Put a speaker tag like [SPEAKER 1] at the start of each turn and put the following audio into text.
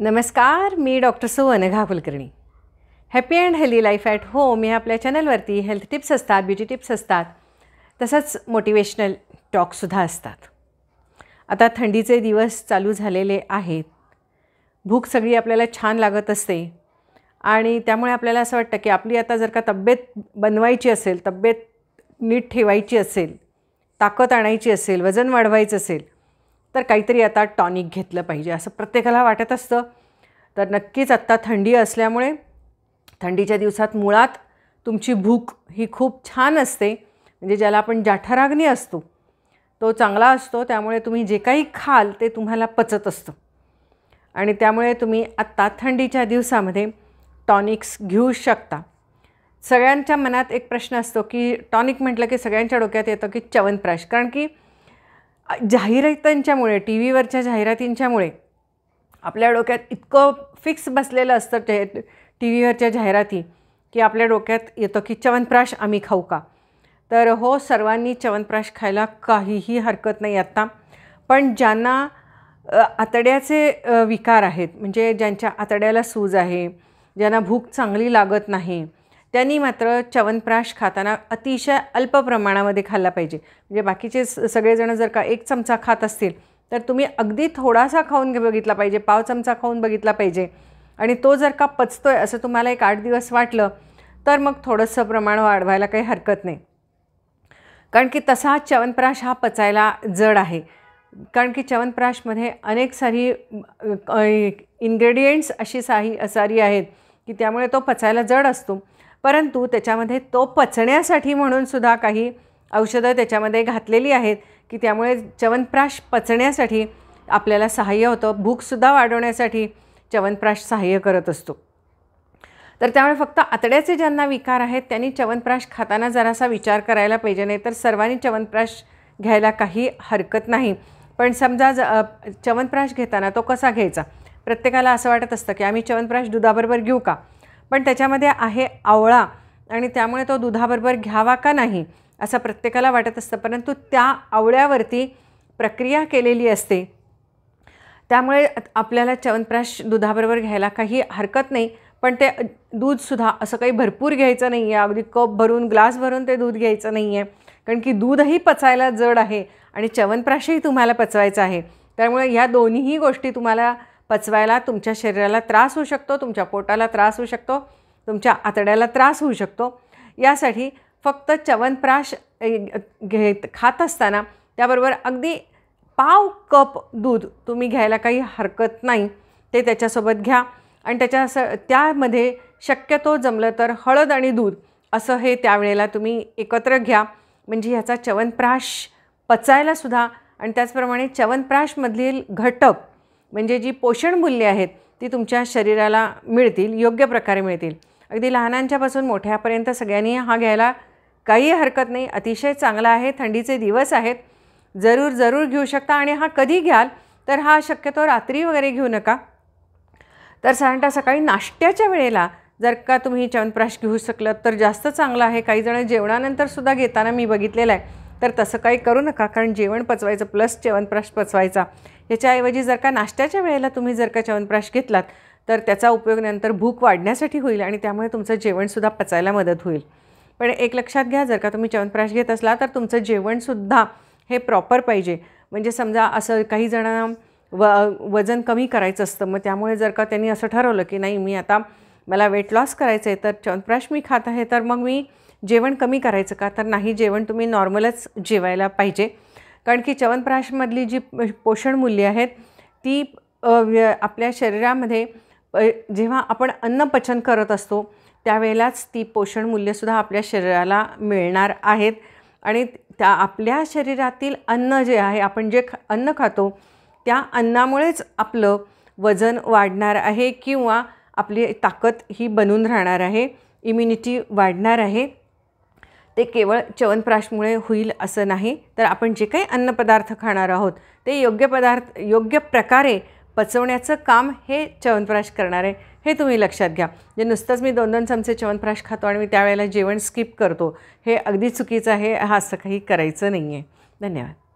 [SPEAKER 1] नमस्कार मी doctor Anagha Kulkarni happy and healthy life at home या आपल्या चॅनलवरती हेल्थ टिप्स असतात ब्युटी टिप्स असतात तसंच मोटिवेशनल टॉकसुद्धा असतात आता थंडीचे दिवस चालू झालेले आहेत भूक सगळी आपल्याला छान लागत असते आणि त्यामुळे आपल्याला असं वाटतं की आपली आता जर का तब्येत बनवायची असेल तब्येत नीट ठेवायची असेल ताकद आणायची असेल वजन वाढवायचं असेल तर काहीतरी आता टॉनिक घेतलं पाहिजे असं प्रत्येकाला वाटत असतं तर नक्कीच आत्ता थंडी असल्यामुळे थंडीच्या दिवसात मुळात तुमची भूक ही खूप छान असते म्हणजे ज्याला आपण जाठराग्नी असतो तो चांगला असतो त्यामुळे तुम्ही जे काही खाल ते तुम्हाला पचत असतं आणि त्यामुळे तुम्ही आत्ता थंडीच्या दिवसामध्ये टॉनिक्स घेऊ शकता सगळ्यांच्या मनात एक प्रश्न असतो की टॉनिक म्हटलं की सगळ्यांच्या डोक्यात येतं की च्यवनप्राश कारण की जाहिरातींच्यामुळे टी व्हीवरच्या जाहिरातींच्यामुळे आपल्या डोक्यात इतकं फिक्स बसलेलं असतं ते टी व्हीवरच्या जाहिराती की आपल्या डोक्यात येतं की च्यवनप्राश आम्ही खाऊ का तर हो सर्वांनी च्यवनप्राश खायला काहीही हरकत नाही आत्ता पण ज्यांना आतड्याचे विकार आहेत म्हणजे ज्यांच्या आतड्याला सूज आहे ज्यांना भूक चांगली लागत नाही त्यांनी मात्र च्यवनप्राश खाताना अतिशय अल्प प्रमाणामध्ये खाल्ला पाहिजे म्हणजे बाकीचे सगळेजण जर का एक चमचा खात असतील तर तुम्ही अगदी थोडासा खाऊन बघितला पाहिजे पाव चमचा खाऊन बघितला पाहिजे आणि तो जर का पचतोय असं तुम्हाला एक आठ दिवस वाटलं तर मग थोडंसं प्रमाण वाढवायला काही हरकत नाही कारण की तसा च्यवनप्राश हा पचायला जड आहे कारण की च्यवनप्राशमध्ये अनेक सारी इन्ग्रेडियंट्स अशी साही सारी आहेत की त्यामुळे तो पचायला जड असतो परंतु त्याच्यामध्ये तो पचण्यासाठी म्हणून सुद्धा काही औषधं त्याच्यामध्ये घातलेली आहेत की त्यामुळे चवनप्राश पचण्यासाठी आपल्याला सहाय्य होतं भूकसुद्धा वाढवण्यासाठी चवनप्राश सहाय्य करत असतो तर त्यामुळे फक्त आतड्याचे ज्यांना विकार आहेत त्यांनी चवनप्राश खाताना जरासा विचार करायला पाहिजे नाही तर सर्वांनी चवनप्राश घ्यायला काही हरकत नाही पण समजा ज चवनप्राश घेताना तो कसा घ्यायचा प्रत्येकाला असं वाटत असतं की आम्ही चवनप्राश दुधाबरोबर घेऊ का पण त्याच्यामध्ये आहे आवळा आणि त्यामुळे तो दुधाबरोबर घ्यावा का नाही असं प्रत्येकाला वाटत असतं परंतु त्या आवळ्यावरती प्रक्रिया केलेली असते त्यामुळे आपल्याला च्यवनप्राश दुधाबरोबर घ्यायला काही हरकत नाही पण ते दूधसुद्धा असं काही भरपूर घ्यायचं नाही आहे अगदी कप भरून ग्लास भरून ते दूध घ्यायचं नाही आहे कारण की दूधही पचायला जड आहे आणि चवनप्राशही तुम्हाला पचवायचं आहे त्यामुळे ह्या दोन्हीही गोष्टी तुम्हाला पचवायला तुमच्या शरीराला त्रास होऊ शकतो तुमच्या पोटाला त्रास होऊ शकतो तुमच्या आतड्याला त्रास होऊ शकतो यासाठी फक्त च्यवनप्राश घेत खात असताना त्याबरोबर अगदी पाव कप दूध तुम्ही घ्यायला काही हरकत नाही ते त्याच्यासोबत घ्या आणि त्याच्या स त्यामध्ये शक्यतो जमलं तर हळद आणि दूध असं हे त्यावेळेला तुम्ही एकत्र घ्या म्हणजे ह्याचा च्यवनप्राश पचायलासुद्धा आणि त्याचप्रमाणे च्यवनप्राशमधील घटक म्हणजे जी पोषण मूल्ये आहेत ती तुमच्या शरीराला मिळतील योग्य प्रकारे मिळतील अगदी लहानांच्यापासून मोठ्यापर्यंत सगळ्यांनी हा घ्यायला काही हरकत नाही अतिशय चांगला आहे थंडीचे दिवस आहेत जरूर जरूर घेऊ शकता आणि हा कधी घ्याल तर हा शक्यतो रात्री वगैरे घेऊ नका तर साधारणतः सकाळी नाश्त्याच्या वेळेला जर का तुम्ही च्यवनप्राश घेऊ शकलं तर जास्त चांगलं आहे काही जण जेवणानंतर सुद्धा घेताना मी बघितलेलं आहे तर तसं काही करू नका कारण जेवण पचवायचं प्लस च्यवनप्राश पचवायचा याच्याऐवजी जर का नाश्त्याच्या वेळेला तुम्ही जर का च्यवनप्राश घेतलात तर त्याचा उपयोग नंतर भूक वाढण्यासाठी होईल आणि त्यामुळे तुमचं जेवणसुद्धा पचायला मदत होईल पण एक लक्षात घ्या जर का तुम्ही च्यवनप्राश घेत असला तर तुमचं जेवणसुद्धा हे प्रॉपर पाहिजे म्हणजे समजा असं काही जणांना व वजन कमी करायचं असतं मग त्यामुळे जर का त्यांनी असं ठरवलं की नाही मी आता मला वेट लॉस करायचं आहे तर च्यवनप्राश मी खात आहे तर मग मी जेवण कमी करायचं का तर नाही जेवण तुम्ही नॉर्मलच जेवायला पाहिजे कारण की च्यवनप्राशमधली जी पोषण मूल्य आहेत ती आपल्या शरीरामध्ये जेव्हा आपण अन्न पचन करत असतो त्यावेळेलाच ती पोषण मूल्यसुद्धा आपल्या शरीराला मिळणार आहेत आणि त्या आपल्या शरीरातील अन्न जे आहे आपण जे ख अन्न खातो त्या अन्नामुळेच आपलं वजन वाढणार आहे किंवा आपली ताकद ही बनून राहणार आहे इम्युनिटी वाढणार आहे ते केवळ च्यवनप्राशमुळे होईल असं नाही तर आपण जे काही अन्नपदार्थ खाणार आहोत ते योग्य पदार्थ योग्य प्रकारे पचवण्याचं काम हे च्यवनप्राश करणार आहे हे तुम्ही लक्षात घ्या जे नुसतंच मी दोन दोन चमचे च्यवनप्राश खातो आणि मी त्यावेळेला जेवण स्किप करतो हे अगदी चुकीचं आहे हा असं काही करायचं नाही आहे धन्यवाद